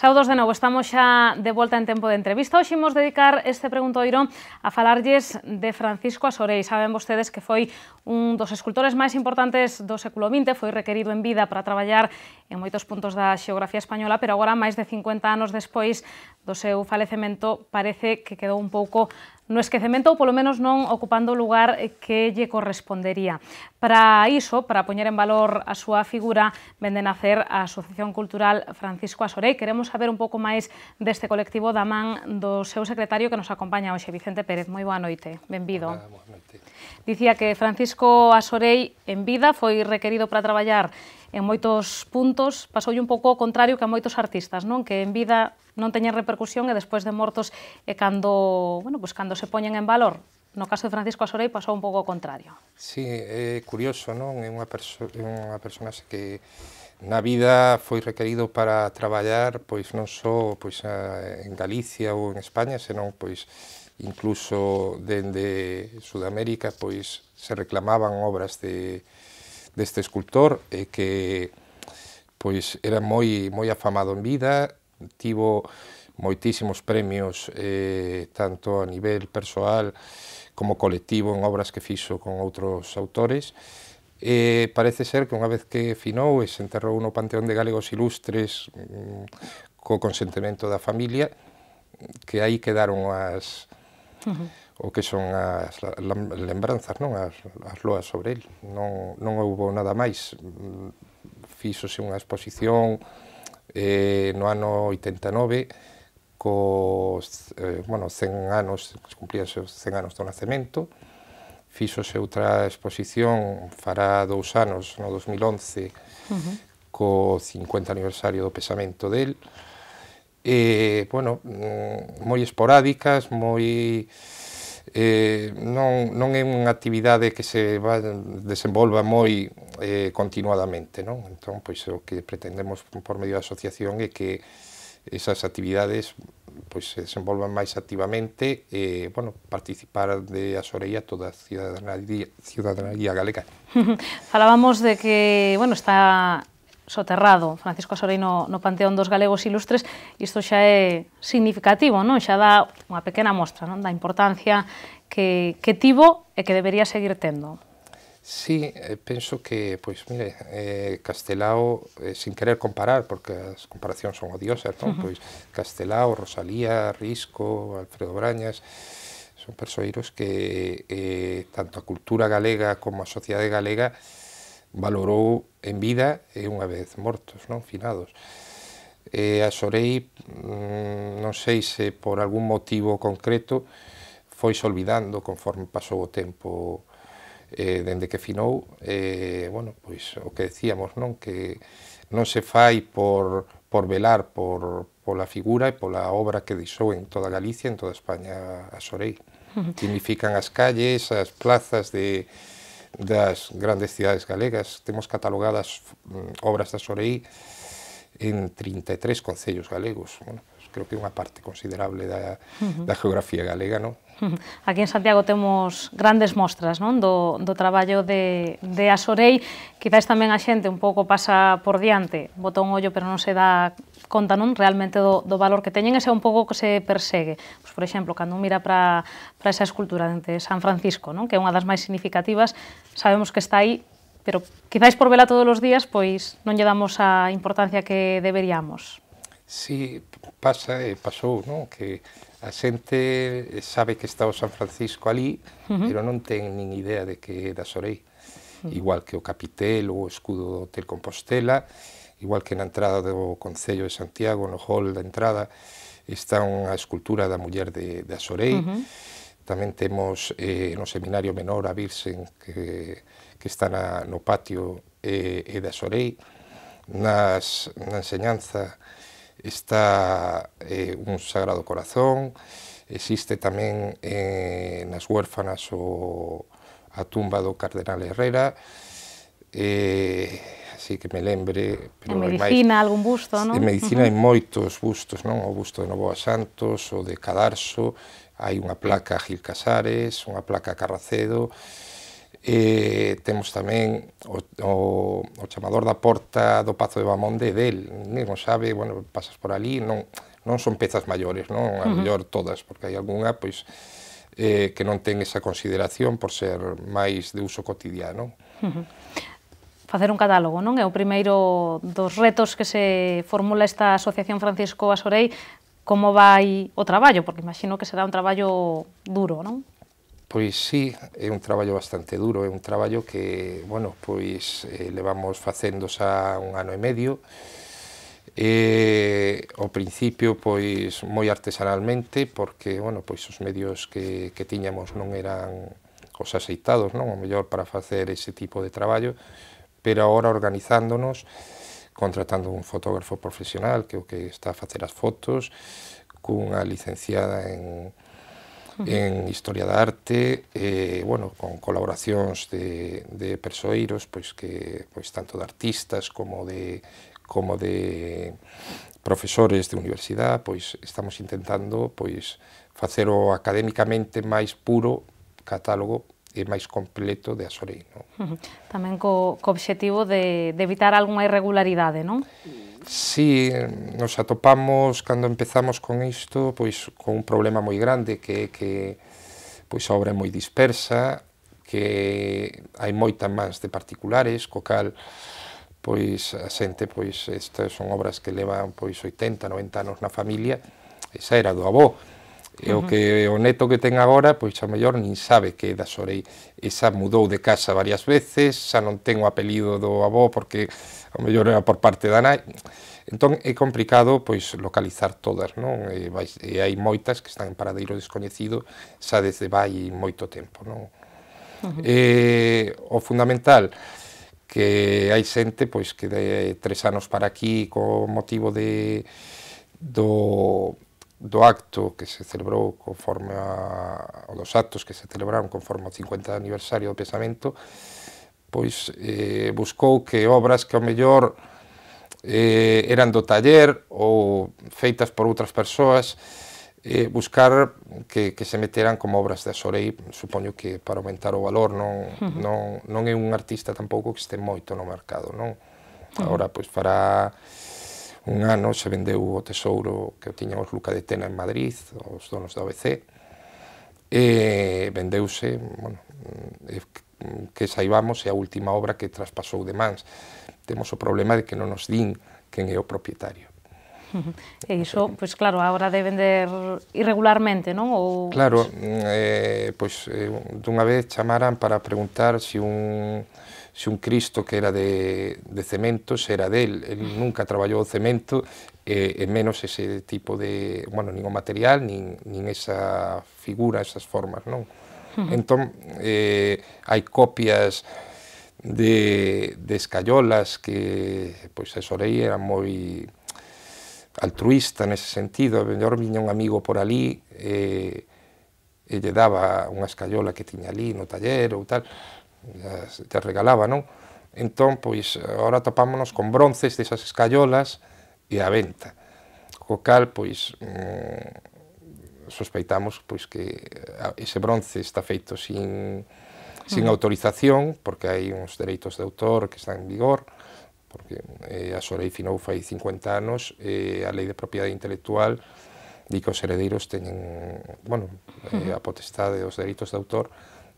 Saudos de novo, estamos xa de volta en tempo de entrevista. Hoxe imos dedicar este preguntoiro a falarlles de Francisco Asorei. Saben vostedes que foi un dos escultores máis importantes do século XX, foi requerido en vida para traballar en moitos puntos da xeografía española, pero agora, máis de 50 anos despois do seu falecemento, parece que quedou un pouco no esquecemento ou polo menos non ocupando o lugar eh, que lle correspondería. Para iso, para poñer en valor a súa figura, vende nacer a Asociación Cultural Francisco Asorei. Queremos saber un pouco máis deste colectivo da man do seu secretario que nos acompaña hoxe, Vicente Pérez. Moi boa noite, benvido. Dicía que Francisco Asorei en vida foi requerido para traballar en moitos puntos pasou un pouco o contrario que a moitos artistas, non? Que en vida non teñen repercusión e despois de mortos e cando, bueno, pois pues cando se poñen en valor No caso de Francisco Asorei pasou un pouco o contrario. Sí, é curioso, non? É unha, perso unha persona que na vida foi requerido para traballar pois non só pois a, en Galicia ou en España, senón pois incluso dende Sudamérica pois se reclamaban obras de deste escultor e que pois era moi moi afamado en vida, tivo moitísimos premios eh, tanto a nivel persoal como colectivo en obras que fixo con outros autores. E eh, parece ser que unha vez que finou e se enterrou no Panteón de Galegos Ilustres mm, co consentimento da familia, que aí quedaron as, uh -huh o que son as lembranzas, non as, as loas sobre el. Non, non houbo nada máis. Fíxose unha exposición eh, no ano 89 co eh, bueno, 100 anos, cumplíase os 100 anos do nacemento, fíxose outra exposición fará dous anos, no 2011, uh -huh. co 50 aniversario do pesamento del, Eh, bueno, mm, moi esporádicas, moi eh, non, non é unha actividade que se va, desenvolva moi eh, continuadamente. Non? Entón, pois, o que pretendemos por medio da asociación é que esas actividades pois, se desenvolvan máis activamente e, eh, bueno, participar de asoreía toda a ciudadanía, ciudadanía galega. Falábamos de que, bueno, está soterrado Francisco Asorino no Panteón dos Galegos Ilustres, isto xa é significativo, non? xa dá unha pequena mostra non? da importancia que, que tivo e que debería seguir tendo. Sí, eh, penso que, pois, mire, eh, Castelao, eh, sin querer comparar, porque as comparacións son odiosas, non? Uh -huh. Pois Castelao, Rosalía, Risco, Alfredo Brañas, son persoeiros que eh, tanto a cultura galega como a sociedade galega valorou en vida e unha vez mortos, non finados. E a Sorei, mm, non sei se por algún motivo concreto, foi olvidando conforme pasou o tempo eh, dende que finou, eh, bueno, pois o que decíamos, non? Que non se fai por, por velar por, pola figura e pola obra que deixou en toda Galicia, en toda España a Sorei. Significan as calles, as plazas de, das grandes cidades galegas. Temos catalogadas mm, obras da Soreí en 33 concellos galegos. Bueno, creo que é unha parte considerable da, uh -huh. da geografía galega, non? Aquí en Santiago temos grandes mostras non? Do, do traballo de, de Asorei, quizás tamén a xente un pouco pasa por diante, bota un ollo pero non se dá conta non realmente do, do valor que teñen, ese é un pouco que se persegue. Pois, por exemplo, cando mira para esa escultura de San Francisco, non? que é unha das máis significativas, sabemos que está aí, pero quizás por vela todos os días, pois non lle damos a importancia que deberíamos. Si, pasa e eh, pasou, non? Que a xente eh, sabe que está o San Francisco ali, uh -huh. pero non ten nin idea de que é da Sorei. Uh -huh. Igual que o capitel ou o escudo do Hotel Compostela, igual que na entrada do Concello de Santiago, no hall da entrada, está unha escultura da muller de, de Sorei. Uh -huh. Tamén temos eh, no Seminario Menor a Virxen, que, que está na, no patio eh, e de Sorei. Nas, na enseñanza está eh, un Sagrado Corazón, existe tamén eh, nas huérfanas o, a tumba do Cardenal Herrera, eh, así que me lembre... Pero en medicina, máis, algún busto, non? En medicina uh -huh. hai moitos bustos, non? O busto de Novoa Santos, o de Cadarso, hai unha placa a Gil Casares, unha placa a Carracedo, Eh, temos tamén o, o, o chamador da porta do Pazo de Bamonde del, non sabe, bueno, pasas por ali, non, non son pezas maiores, non? A mellor todas, porque hai algunha, pois, eh, que non ten esa consideración por ser máis de uso cotidiano. Facer un catálogo, non? É o primeiro dos retos que se formula esta Asociación Francisco Asorei, como vai o traballo, porque imagino que será un traballo duro, non? Pois sí, é un traballo bastante duro, é un traballo que, bueno, pois eh, levamos facendo xa un ano e medio. E, eh, ao principio, pois, moi artesanalmente, porque, bueno, pois os medios que, que tiñamos non eran os aceitados, non? O mellor para facer ese tipo de traballo, pero agora organizándonos, contratando un fotógrafo profesional que o que está a facer as fotos, cunha licenciada en en Historia da Arte, eh, bueno, con colaboracións de, de persoeiros, pois que pois tanto de artistas como de como de profesores de universidade, pois estamos intentando pois facer o académicamente máis puro catálogo e máis completo de Asorei. Non? Tamén co, co obxectivo de, de evitar algunha irregularidade, non? sí, nos atopamos cando empezamos con isto, pois con un problema moi grande que é que pois a obra é moi dispersa, que hai moita máis de particulares, co cal pois a xente, pois estas son obras que levan pois 80, 90 anos na familia, esa era do avó, E o que o neto que ten agora, pois a mellor nin sabe que é da Sorei. E xa mudou de casa varias veces, xa non ten o apelido do avó porque a mellor era por parte da nai. Entón é complicado pois localizar todas, non? E, vais, e hai moitas que están en paradeiro descoñecido xa desde vai moito tempo, non? Uh -huh. E o fundamental que hai xente pois que de tres anos para aquí co motivo de do do acto que se celebrou conforme a, ou dos actos que se celebraron conforme ao 50 aniversario do pensamento, pois eh, buscou que obras que ao mellor eh, eran do taller ou feitas por outras persoas, eh, buscar que, que se meteran como obras de Sorei, supoño que para aumentar o valor, non, uh -huh. non, non é un artista tampouco que este moito no mercado, non? Agora, pois, fará un ano se vendeu o tesouro que tiñan os Luca de Tena en Madrid, os donos da OBC, e vendeuse, bueno, e que saibamos, é a última obra que traspasou de mans. Temos o problema de que non nos din quen é o propietario. E iso, pois claro, a hora de vender irregularmente, non? Ou... Claro, mm, eh, pois eh, dunha vez chamaran para preguntar se si un se un Cristo que era de, de cementos era del, el nunca traballou o cemento e, eh, e menos ese tipo de, bueno, nin o material, nin, nin esa figura, esas formas, non? Uh -huh. Entón, eh, hai copias de, de escayolas que, pois, pues, a Sorei era moi altruista nese sentido, a mellor viña un amigo por ali e, eh, e lle daba unha escayola que tiña ali no taller ou tal, te regalaba, non? Entón, pois, agora topámonos con bronces desas escayolas e a venta. Co cal, pois, mm, sospeitamos pois que eh, ese bronce está feito sin, sin mm. autorización, porque hai uns dereitos de autor que están en vigor, porque eh, a Sorei finou fai 50 anos e eh, a lei de propiedade intelectual di que os heredeiros teñen, bueno, eh, a potestade dos dereitos de autor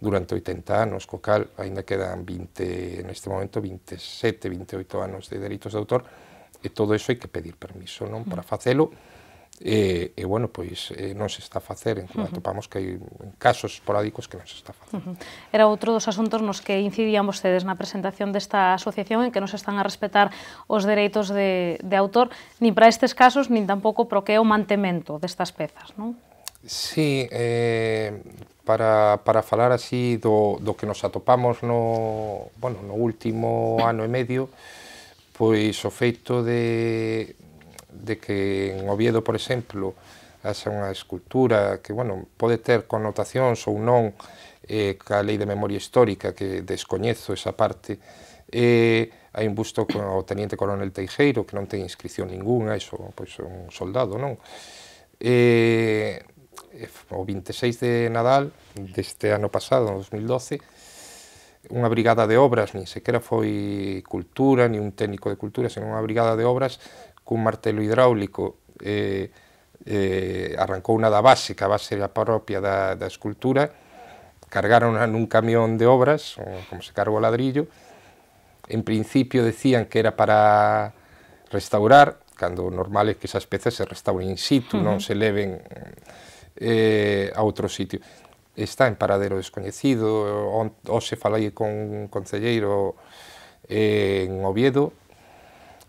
durante 80 anos, co cal aínda quedan 20, neste momento 27, 28 anos de delitos de autor, e todo iso hai que pedir permiso non para mm. facelo, e, e bueno, pois eh, non se está a facer, en uh -huh. que hai casos esporádicos que non se está a facer. Uh -huh. Era outro dos asuntos nos que incidían vostedes na presentación desta asociación en que non se están a respetar os dereitos de, de autor, nin para estes casos, nin tampouco pro que é o mantemento destas pezas, non? Sí, eh, para, para falar así do, do que nos atopamos no, bueno, no último ano e medio, pois o feito de, de que en Oviedo, por exemplo, haxa unha escultura que, bueno, pode ter connotacións ou non eh, ca lei de memoria histórica, que descoñezo esa parte, eh, hai un busto con o teniente coronel Teixeiro, que non ten inscripción ninguna, iso, pois, un soldado, non? Eh, Eh, o 26 de Nadal deste ano pasado, 2012, unha brigada de obras, nin sequera foi cultura, ni un técnico de cultura, senón unha brigada de obras cun martelo hidráulico eh, eh, arrancou unha da base, que a base era propia da, da escultura, cargaron nun camión de obras, como se cargou o ladrillo, en principio decían que era para restaurar, cando normal é que esas pezas se restauren in situ, uh -huh. non se leven eh, a outro sitio. Está en paradero descoñecido, hoxe falai con un concelleiro eh, en Oviedo,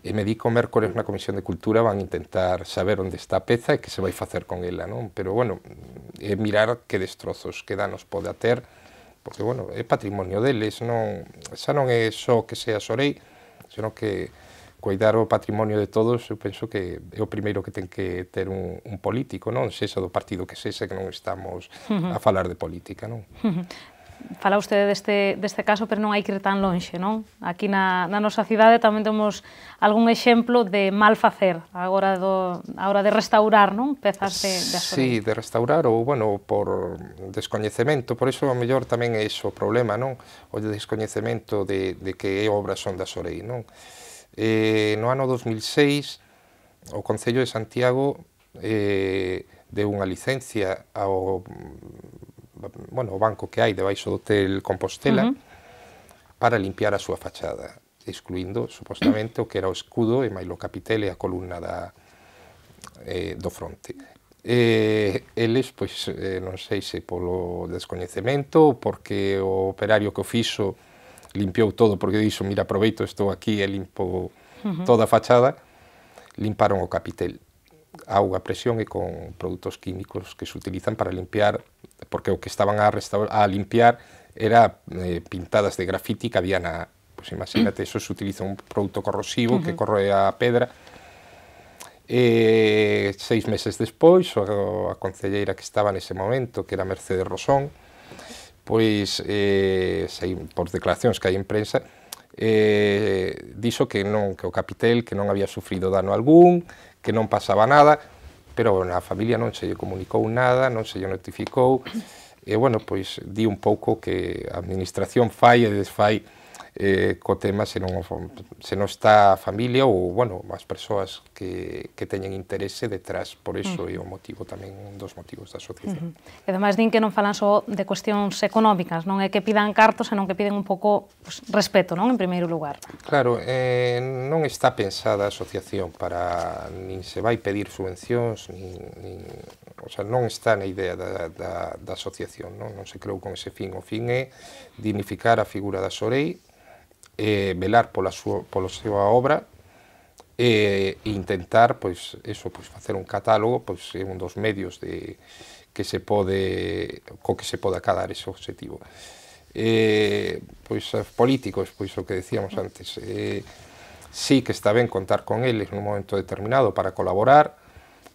e me di que o mércores na Comisión de Cultura van intentar saber onde está a peza e que se vai facer con ela, non? Pero, bueno, é mirar que destrozos, que danos pode ter, porque, bueno, é patrimonio deles, non, xa non é só que sea Sorei, senón que cuidar o patrimonio de todos, eu penso que é o primeiro que ten que ter un, un político, non? Sexa do partido que sexa, que non estamos a falar de política, non? Fala usted deste, deste caso, pero non hai que ir tan lonxe, non? Aquí na, na nosa cidade tamén temos algún exemplo de mal facer agora do, a hora de restaurar, non? Pezas de, de asoleo. Sí, de restaurar ou, bueno, por descoñecemento, por iso a mellor tamén é iso o problema, non? O descoñecemento de, de que obras son da Sorei, non? eh, no ano 2006 o Concello de Santiago eh, deu unha licencia ao bueno, o banco que hai debaixo do hotel Compostela uh -huh. para limpiar a súa fachada, excluindo supostamente o que era o escudo e máis o e a columna da, eh, do fronte. Eh, eles, pois, eh, non sei se polo descoñecemento, ou porque o operario que o fixo limpiou todo porque dixo, mira, aproveito, estou aquí e limpo toda a fachada, limparon o capitel auga presión e con produtos químicos que se utilizan para limpiar, porque o que estaban a, a limpiar era eh, pintadas de grafiti que había na... Pues imagínate, eso se utiliza un produto corrosivo uh -huh. que corroe a pedra, E seis meses despois, a, a concelleira que estaba nese momento, que era Mercedes Rosón, pois eh, sei, por declaracións que hai en prensa, eh, dixo que non que o capitel que non había sufrido dano algún, que non pasaba nada, pero bueno, a familia non se lle comunicou nada, non se lle notificou, e bueno, pois di un pouco que a administración fai e desfai eh, co tema se non, se non está a familia ou, bueno, as persoas que, que teñen interese detrás, por iso é o motivo tamén, un dos motivos da asociación. Uh -huh. E ademais din que non falan só de cuestións económicas, non é que pidan cartos, senón que piden un pouco pues, respeto, non, en primeiro lugar. Claro, eh, non está pensada a asociación para, nin se vai pedir subvencións, nin, nin, o sea, non está na idea da, da, da asociación, non, non se creou con ese fin, o fin é dignificar a figura da Sorei, eh, velar pola súa, pola súa obra e eh, intentar pois eso, pois facer un catálogo, pois é un dos medios de que se pode co que se pode acadar ese objetivo. Eh, pois políticos, pois o que decíamos antes, eh, sí que está ben contar con eles nun momento determinado para colaborar.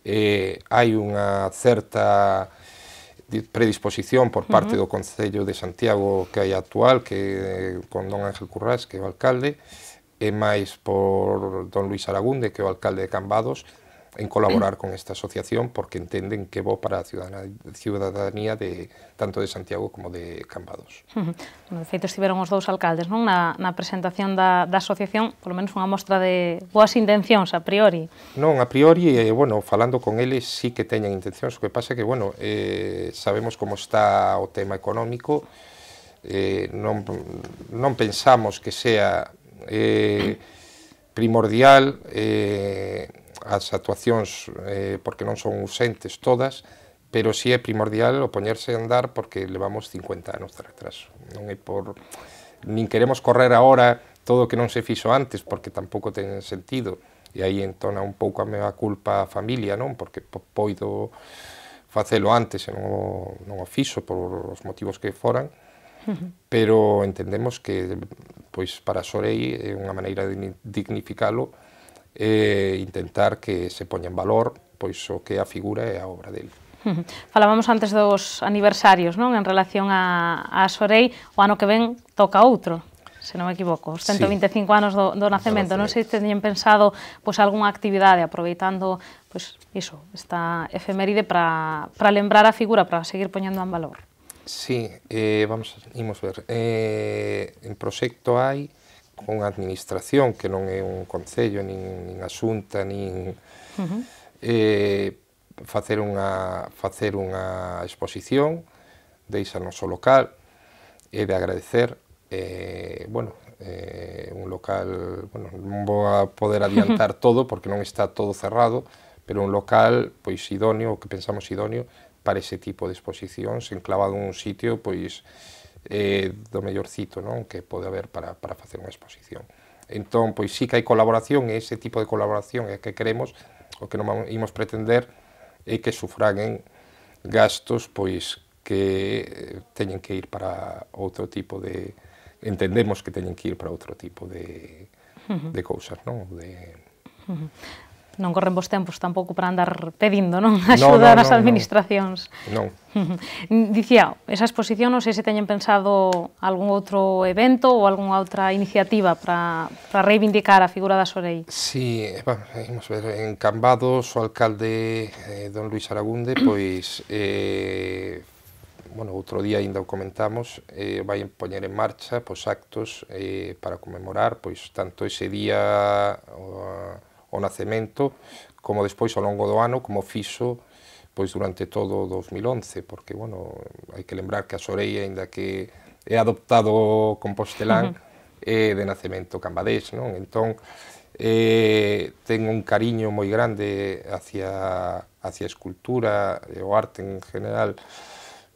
Eh, hai unha certa predisposición por parte uh -huh. do Concello de Santiago que hai actual, que eh, con don Ángel Currás, que é o alcalde, e máis por don Luís Aragunde, que é o alcalde de Cambados, en colaborar con esta asociación porque entienden que va para a ciudadanía de tanto de Santiago como de Cambados. De feito, estiveron os dous alcaldes non na, na presentación da, da asociación, polo menos unha mostra de boas intencións a priori. Non, a priori, eh, bueno, falando con eles sí que teñen intencións, o que pasa que, bueno, eh, sabemos como está o tema económico, eh, non, non pensamos que sea eh, primordial eh, as actuacións eh, porque non son ausentes todas, pero si sí é primordial o poñerse a andar porque levamos 50 anos de retraso. Non é por nin queremos correr agora todo o que non se fixo antes porque tampouco ten sentido. E aí entona un pouco a mea culpa a familia, non? Porque poido facelo antes e non o, non o fixo por os motivos que foran, pero entendemos que pois para Sorei é unha maneira de dignificalo e intentar que se poña en valor pois o que é a figura e a obra dele. Falábamos antes dos aniversarios, non? En relación a, a Sorei, o ano que ven toca outro se non me equivoco, os 125 sí. anos do, do nacemento. Non sei se teñen pensado pois, algunha actividade aproveitando pois, iso, esta efeméride para lembrar a figura, para seguir poñendo en valor. Sí, eh, vamos, imos ver. Eh, en proxecto hai con a administración, que non é un concello, nin, nin a xunta, nin... Uh -huh. eh, facer unha, facer unha exposición, deixa no so local, e de agradecer, eh, bueno, eh, un local, bueno, non vou a poder adiantar todo porque non está todo cerrado, pero un local pois idóneo, o que pensamos idóneo, para ese tipo de exposicións, enclavado en un sitio pois eh, do mellorcito non que pode haber para, para facer unha exposición. Entón, pois sí que hai colaboración e ese tipo de colaboración é que queremos, o que non imos pretender é que sufraguen gastos pois que eh, teñen que ir para outro tipo de entendemos que teñen que ir para outro tipo de, uh -huh. de cousas, non? De, Uh -huh. Non corren vos tempos tampouco para andar pedindo, non? Axuda no, no, no, administracións. Non. non. Dicía, esa exposición, non sei se teñen pensado algún outro evento ou algunha outra iniciativa para, para reivindicar a figura da Sorei. Sí, vamos eh, eh, vamos ver, en Cambados, o alcalde eh, don Luis Aragunde, pois... eh, bueno, outro día ainda o comentamos, eh, vai poñer en marcha pois, actos eh, para conmemorar pois, tanto ese día o, o nacemento como despois ao longo do ano como fixo pois durante todo o 2011 porque bueno, hai que lembrar que a Soreia aínda que é adoptado compostelán uh -huh. é de nacemento cambadés, non? Entón eh, ten un cariño moi grande hacia, hacia a escultura e o arte en general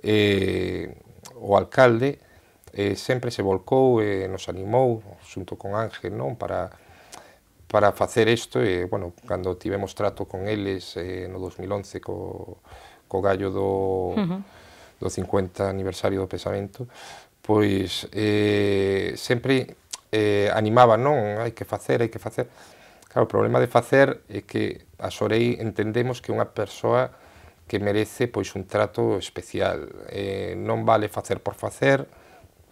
eh, o alcalde eh, sempre se volcou e eh, nos animou xunto con Ángel non para para facer isto e, bueno, cando tivemos trato con eles eh, no 2011 co, co gallo do, uh -huh. do 50 aniversario do pesamento, pois eh, sempre eh, animaba, non, hai que facer, hai que facer. Claro, o problema de facer é que a Sorei entendemos que unha persoa que merece pois un trato especial. Eh, non vale facer por facer,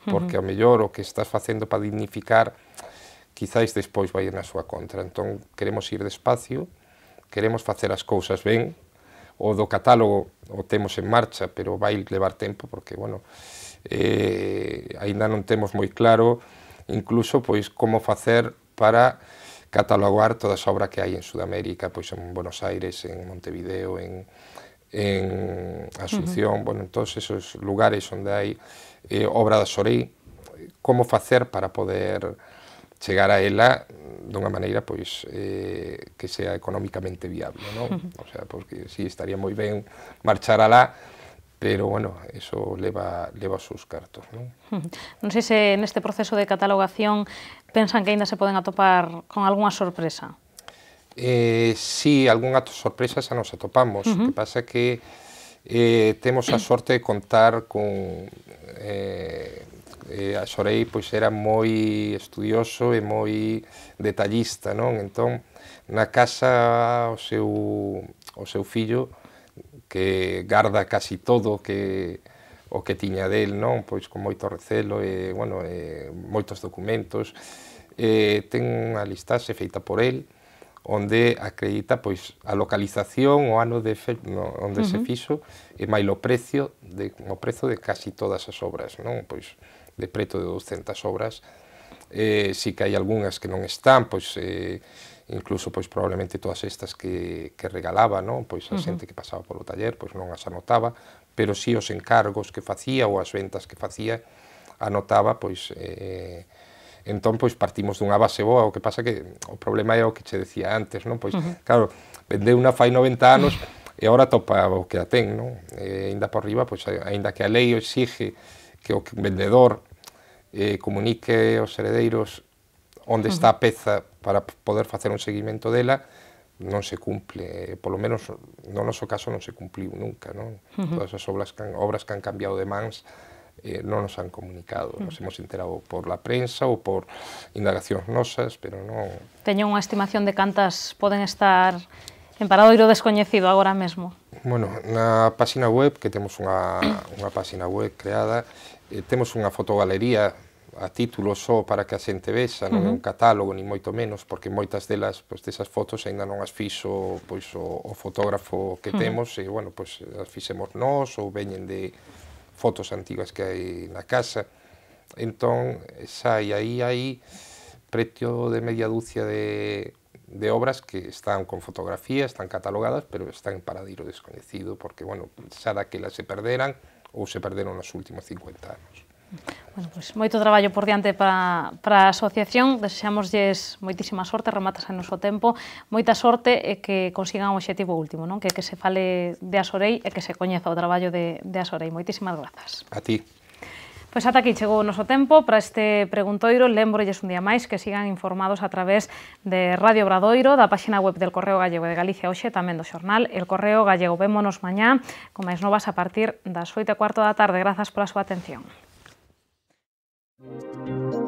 porque uh -huh. ao mellor o que estás facendo para dignificar quizáis despois vai na súa contra. Entón, queremos ir despacio, queremos facer as cousas ben, o do catálogo o temos en marcha, pero vai levar tempo, porque, bueno, eh, aínda non temos moi claro incluso pois como facer para catalogar toda a obra que hai en Sudamérica, pois en Buenos Aires, en Montevideo, en, en Asunción, uh -huh. bueno, en todos esos lugares onde hai eh, obra da Sorei, como facer para poder chegar a ela dunha maneira pois eh, que sea economicamente viable, non? O sea, porque si sí, estaría moi ben marchar alá, pero bueno, eso leva, leva os seus cartos. Non? non sei se neste proceso de catalogación pensan que aínda se poden atopar con algunha sorpresa. Eh, sí, algún ato sorpresa xa nos atopamos, uh -huh. que pasa que eh, temos a sorte de contar con eh, eh, a Xorei pois era moi estudioso e moi detallista, non? Entón, na casa o seu, o seu fillo que garda casi todo que o que tiña del, non? Pois con moito recelo e, bueno, e moitos documentos. E ten unha listaxe feita por el, onde acredita pois a localización, o ano de fe, no, onde uh -huh. se fixo e máis o precio de o prezo de casi todas as obras, non? Pois de preto de 200 obras, eh, si que hai algunhas que non están, pois eh, incluso pois probablemente todas estas que, que regalaba, non? pois a uh -huh. xente que pasaba polo taller pois non as anotaba, pero si os encargos que facía ou as ventas que facía anotaba, pois eh, entón pois partimos dunha base boa, o que pasa que o problema é o que che decía antes, non? Pois uh -huh. claro, vendeu unha fai 90 anos, e agora topa o que a ten, non? E ainda por riba, pois, ainda que a lei exige que o vendedor eh, comunique aos heredeiros onde está a peza para poder facer un seguimento dela, non se cumple, eh, polo menos no noso caso non se cumpliu nunca, non? Uh -huh. Todas as obras que, han, obras que han cambiado de mans eh, non nos han comunicado, nos hemos enterado por la prensa ou por indagacións nosas, pero non... Teño unha estimación de cantas poden estar en Paradoiro Descoñecido agora mesmo? Bueno, na páxina web, que temos unha, unha páxina web creada, eh, temos unha fotogalería a título só para que a xente vexa, non é uh -huh. un catálogo, ni moito menos, porque moitas delas, pois, desas fotos aínda non as fixo pois, o, o fotógrafo que temos, uh -huh. e, bueno, pois, as fixemos nós, ou veñen de fotos antigas que hai na casa. Entón, e aí, aí, preto de media dúcia de de obras que están con fotografía, están catalogadas, pero están en paradero descoñecido, porque, bueno, xa las se perderan ou se perderon nos últimos 50 anos. Bueno, pois, pues, moito traballo por diante para, para a asociación, desexamoslles moitísima sorte, rematas a noso tempo, moita sorte e que consigan o objetivo último, non? que que se fale de Asorei e que se coñeza o traballo de, de Asorei. Moitísimas grazas. A ti. Pois ata aquí chegou o noso tempo para este preguntoiro. Lembro un día máis que sigan informados a través de Radio Obradoiro, da páxina web del Correo Gallego de Galicia hoxe, tamén do xornal El Correo Gallego. Vémonos mañá con máis novas a partir das 8 e cuarto da tarde. Grazas pola súa atención. Thank you.